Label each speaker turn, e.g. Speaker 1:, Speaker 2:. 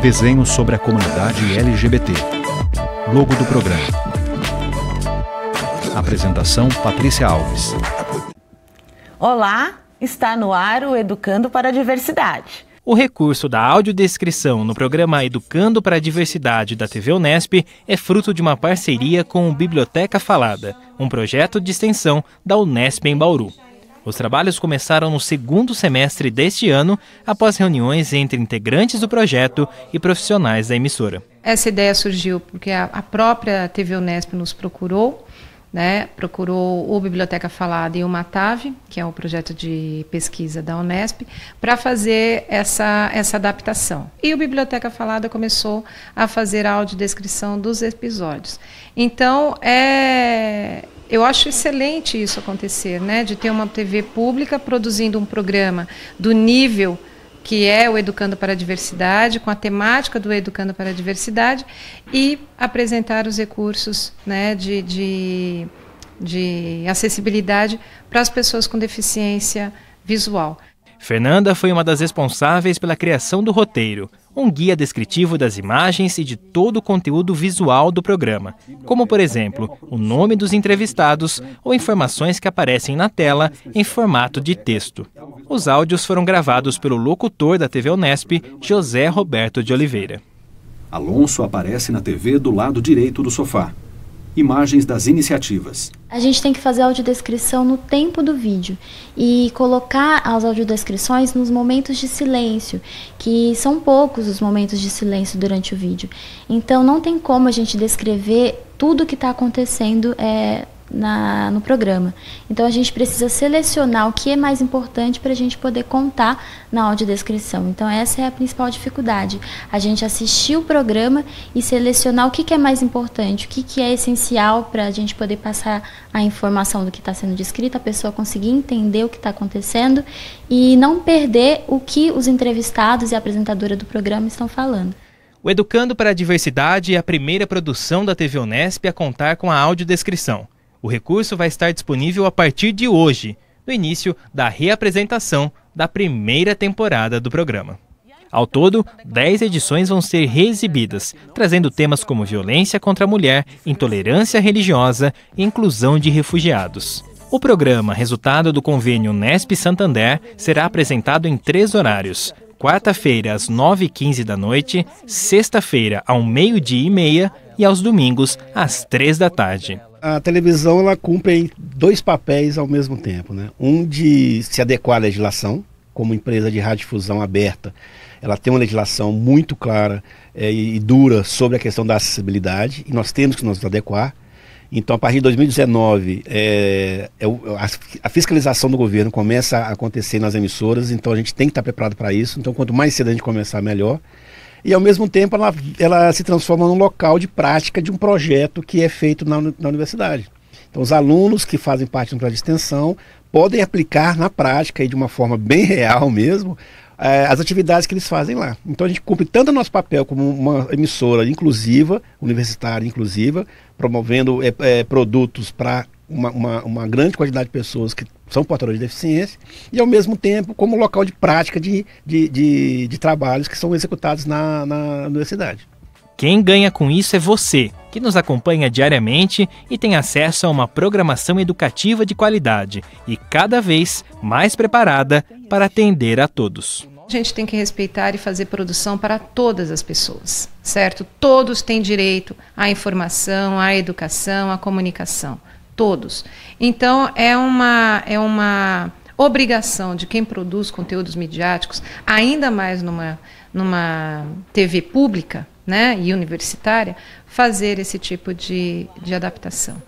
Speaker 1: Desenho sobre a comunidade LGBT. Logo do programa. Apresentação Patrícia Alves.
Speaker 2: Olá, está no ar o Educando para a Diversidade.
Speaker 1: O recurso da audiodescrição no programa Educando para a Diversidade da TV Unesp é fruto de uma parceria com o Biblioteca Falada, um projeto de extensão da Unesp em Bauru. Os trabalhos começaram no segundo semestre deste ano, após reuniões entre integrantes do projeto e profissionais da emissora.
Speaker 3: Essa ideia surgiu porque a própria TV Unesp nos procurou, né, procurou o Biblioteca Falada e o Matave, que é o projeto de pesquisa da Unesp, para fazer essa, essa adaptação. E o Biblioteca Falada começou a fazer a audiodescrição dos episódios. Então, é, eu acho excelente isso acontecer, né? De ter uma TV pública produzindo um programa do nível que é o Educando para a Diversidade, com a temática do Educando para a Diversidade, e apresentar os recursos né, de, de, de acessibilidade para as pessoas com deficiência visual.
Speaker 1: Fernanda foi uma das responsáveis pela criação do roteiro, um guia descritivo das imagens e de todo o conteúdo visual do programa, como, por exemplo, o nome dos entrevistados ou informações que aparecem na tela em formato de texto. Os áudios foram gravados pelo locutor da TV Unesp, José Roberto de Oliveira. Alonso aparece na TV do lado direito do sofá imagens das iniciativas.
Speaker 2: A gente tem que fazer a audiodescrição no tempo do vídeo e colocar as audiodescrições nos momentos de silêncio, que são poucos os momentos de silêncio durante o vídeo. Então não tem como a gente descrever tudo o que está acontecendo é, na, no programa. Então a gente precisa selecionar o que é mais importante para a gente poder contar na audiodescrição. Então essa é a principal dificuldade. A gente assistir o programa e selecionar o que, que é mais importante, o que, que é essencial para a gente poder passar a informação do que está sendo descrito a pessoa conseguir entender o que está acontecendo e não perder o que os entrevistados e a apresentadora do programa estão falando.
Speaker 1: O Educando para a Diversidade é a primeira produção da TV Unesp a contar com a audiodescrição. O recurso vai estar disponível a partir de hoje, no início da reapresentação da primeira temporada do programa. Ao todo, 10 edições vão ser reexibidas, trazendo temas como violência contra a mulher, intolerância religiosa e inclusão de refugiados. O programa, resultado do convênio Nesp Santander, será apresentado em três horários. Quarta-feira, às 9h15 da noite, sexta-feira, ao meio-dia e meia e aos domingos, às três da tarde.
Speaker 4: A televisão ela cumpre dois papéis ao mesmo tempo, né? Um de se adequar à legislação, como empresa de radiodifusão aberta, ela tem uma legislação muito clara é, e dura sobre a questão da acessibilidade e nós temos que nos adequar. Então, a partir de 2019, eh, é, é, a, a, fiscalização do governo começa a acontecer nas emissoras, então a gente tem que estar preparado para isso. Então, quanto mais cedo a gente começar, melhor e ao mesmo tempo ela, ela se transforma num local de prática de um projeto que é feito na, na universidade. Então, os alunos que fazem parte do projeto de extensão podem aplicar na prática e de uma forma bem real mesmo eh, as atividades que eles fazem lá. Então a gente cumpre tanto nosso papel como uma emissora inclusiva, universitária inclusiva, promovendo é, é, produtos para uma, uma, uma, grande quantidade de pessoas que são portadores de deficiência, e ao mesmo tempo como local de prática de, de, de, de trabalhos que são executados na, na universidade.
Speaker 1: Quem ganha com isso é você, que nos acompanha diariamente e tem acesso a uma programação educativa de qualidade e cada vez mais preparada para atender a todos.
Speaker 3: A gente tem que respeitar e fazer produção para todas as pessoas, certo? Todos têm direito à informação, à educação, à comunicação todos. Então, é uma, é uma obrigação de quem produz conteúdos midiáticos, ainda mais numa, numa TV pública né, e universitária, fazer esse tipo de, de adaptação.